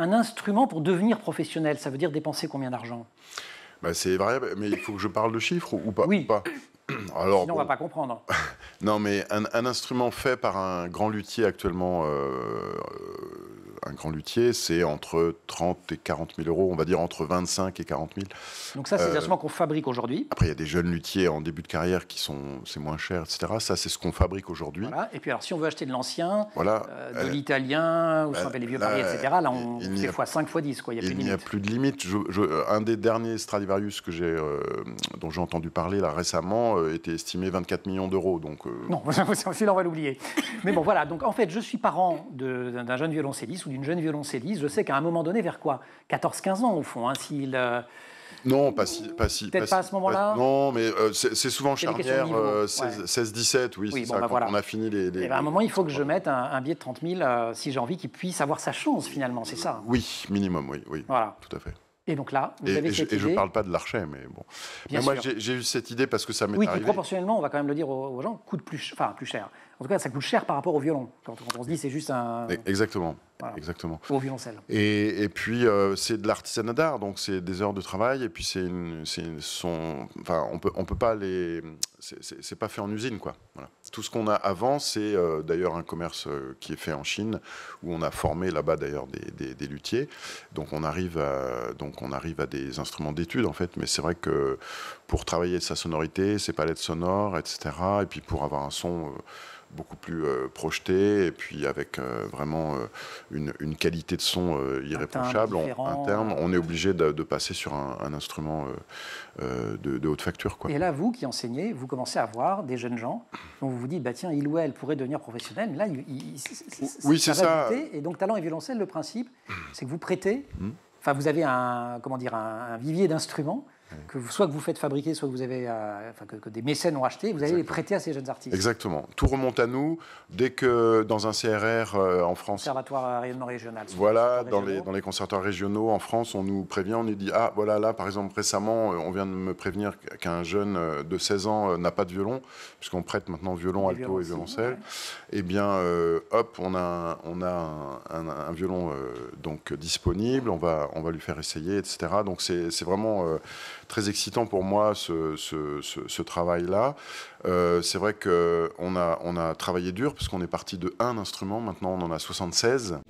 un instrument pour devenir professionnel Ça veut dire dépenser combien d'argent bah, C'est variable, mais il faut que je parle de chiffres ou pas Oui. pas. Alors, Sinon, on ne va pas comprendre. non, mais un, instrument fait par un grand luthier actuellement euh, un grand luthier, c'est entre 30 et 40 000 euros, on va dire entre 25 et 40 000. Donc ça, c'est des euh, instruments qu'on fabrique aujourd'hui. Après, il y a des jeunes luthiers en début de carrière qui sont, c'est moins cher, etc. Ça, c'est ce qu'on fabrique aujourd'hui. Et puis alors, si on veut acheter de l'ancien, euh, de euh, l'italien, ou ce qu'on appelle les vieux paris, etc., là, on fait fois 5 fois 10, quoi. il n'y a plus de limite. un des derniers Stradivarius que j'ai, dont j'ai entendu parler là récemment était estimé 24 millions d'euros. Donc non, sinon on va l'oublier. Mais bon, voilà. Donc en fait, je suis parent d'un jeune violoncelliste ou d'une jeune violoncelliste. Je sais qu'à un moment donné, vers quoi 14-15 ans, au fond, hein, s'il. Euh, non, pas si. Peut-être pas, à ce moment-là Non, mais euh, c'est souvent charnière 16-17, euh, oui, oui bon, ça, bah, voilà. on a fini les. Eh ben, à un moment, il faut que je mette un, un billet de 30 000 si j'ai envie qu'il puisse avoir sa chance, finalement, c'est ça hein Oui, minimum, oui, oui. Voilà. Tout à fait. Et donc là, vous et, avez je, Et je ne parle pas de l'archet, mais bon. mais moi, j'ai eu cette idée parce que ça m'est oui, arrivé. Oui, proportionnellement, on va quand même le dire aux, gens, coûte plus, enfin, plus cher. En tout cas, ça coûte cher par rapport au violon. Quand, on se dit, c'est juste un. Exactement. Exactement. Au violoncelle. Et, puis, euh, c'est de l'artisanat d'art, donc c'est des heures de travail, et puis c'est une, une, son, enfin, on peut, ne on peut pas les, c'est pas fait en usine, quoi. Tout ce qu'on a avant, c'est euh, d'ailleurs un commerce euh, qui est fait en Chine, où on a formé là-bas d'ailleurs des, des, luthiers. Donc on arrive à, donc on arrive à des instruments d'études en fait, mais c'est vrai que pour travailler sa sonorité, ses palettes sonores, etc., et puis pour avoir un son euh, beaucoup plus euh, projeté et puis avec euh, vraiment euh, une, qualité de son irréprochable un interne. On est obligé de, passer sur un, instrument de, haute facture. Quoi. Et là, vous qui enseignez, vous commencez à voir des jeunes gens dont vous vous dites, bah, tiens, il ou elle pourrait devenir professionnel, mais là, il, oui, c'est ça. Et donc, talent et violoncelle, le principe, c'est que vous prêtez, hum. enfin, vous avez un, comment dire, un vivier d'instruments que soit que vous faites fabriquer, soit que vous avez, euh, que, des mécènes ont acheté, vous allez les prêter à ces jeunes artistes. Exactement. Tout remonte à nous dès que dans un CRR euh, en France. Conservatoire régional. Voilà, dans les, dans les conservatoires régionaux en France, on nous prévient, on nous dit ah voilà là par exemple récemment, euh, on vient de me prévenir qu'un jeune de 16 ans n'a pas de violon, puisqu'on prête maintenant violon, alto et violoncelle. Eh Et bien hop, on a on a un, violon donc disponible, on va on va lui faire essayer, etc. Donc c'est vraiment très excitant pour moi ce, travail-là. Euh, c'est vrai qu'on a, on a travaillé dur parce qu'on est parti de un instrument, maintenant on en a 76.